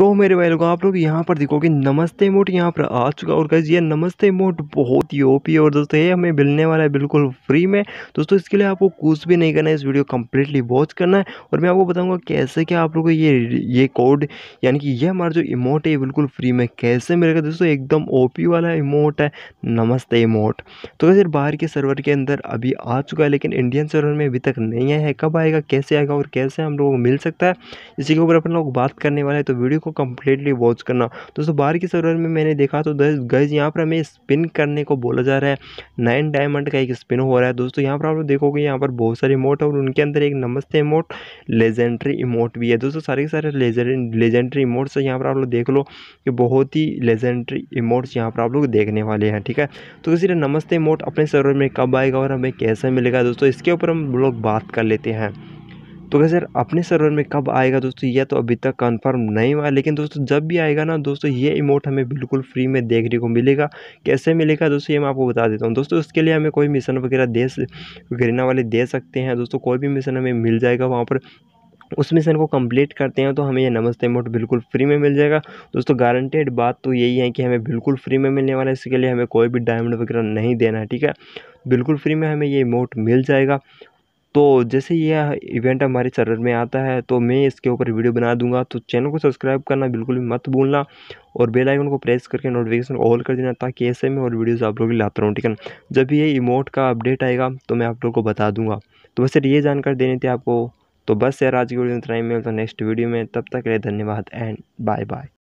तो मेरे भाई लोग आप लोग यहाँ पर देखोगे नमस्ते मोट यहाँ पर आ चुका और गाइज ये नमस्ते मोट बहुत ही ओपी और दोस्तों ये हमें मिलने वाला है बिल्कुल फ्री में दोस्तों इसके लिए आपको कुछ भी नहीं करना है इस वीडियो कम्प्लीटली वॉच करना है और मैं आपको बताऊँगा कैसे क्या आप लोग ये ये कोड यानी कि ये हमारा जो इमोट है ये बिल्कुल फ्री में कैसे मिलेगा दोस्तों एकदम ओ वाला इमोट है नमस्ते इमोट तो कैसे बाहर के सर्वर के अंदर अभी आ चुका है लेकिन इंडियन सर्वर में अभी तक नहीं आया है कब आएगा कैसे आएगा और कैसे हम लोगों को मिल सकता है इसी के ऊपर अपन लोग बात करने वाले हैं तो वीडियो को को कम्प्लीटली वॉच करना दोस्तों बाहर के सर्वर में मैंने देखा तो गज यहाँ पर हमें स्पिन करने को बोला जा रहा है नाइन डायमंड का एक स्पिन हो रहा है दोस्तों यहाँ पर आप लोग देखोगे यहाँ पर बहुत सारे इमोट और उनके अंदर एक नमस्ते इमोट लेजेंड्री इमोट भी है दोस्तों सारे के सारे लेजेंड्री इमोट्स यहाँ पर आप लोग देख लो कि बहुत ही लेजेंड्री इमोट्स यहाँ पर आप लोग देखने वाले हैं ठीक है तो इसीलिए नमस्ते इमोट अपने सर्वर में कब आएगा और हमें कैसे मिलेगा दोस्तों इसके ऊपर हम लोग बात कर लेते हैं तो वैसे अपने सर्वर में कब आएगा दोस्तों यह तो अभी तक कंफर्म नहीं हुआ लेकिन दोस्तों जब भी आएगा ना दोस्तों ये इमोट हमें बिल्कुल फ्री में देखने को मिलेगा कैसे मिलेगा दोस्तों ये मैं आपको बता देता हूँ दोस्तों इसके लिए हमें कोई मिशन वगैरह दे गरीना वाले दे सकते हैं दोस्तों कोई भी मिशन हमें मिल जाएगा वहाँ पर उस मिशन को कंप्लीट करते हैं तो हमें ये नमस्ते इमोट बिल्कुल फ्री में मिल जाएगा दोस्तों गारंटेड बात तो यही है कि हमें बिल्कुल फ्री में मिलने वाला है इसके लिए हमें कोई भी डायमंड वगैरह नहीं देना है ठीक है बिल्कुल फ्री में हमें ये इमोट मिल जाएगा तो जैसे यह इवेंट हमारे सर्वर में आता है तो मैं इसके ऊपर वीडियो बना दूंगा तो चैनल को सब्सक्राइब करना बिल्कुल भी मत भूलना और बेल आइकन को प्रेस करके नोटिफिकेशन ऑल कर देना ताकि ऐसे में और वीडियोस आप लोग लाता रहूँ ठीक है जब भी ये इमोट का अपडेट आएगा तो मैं आप लोग को बता दूंगा तो बस ये जानकारी देनी थी आपको तो बस यार आज की वीडियो में इतना ही मिलता नेक्स्ट वीडियो में तब तक के लिए धन्यवाद एंड बाय बाय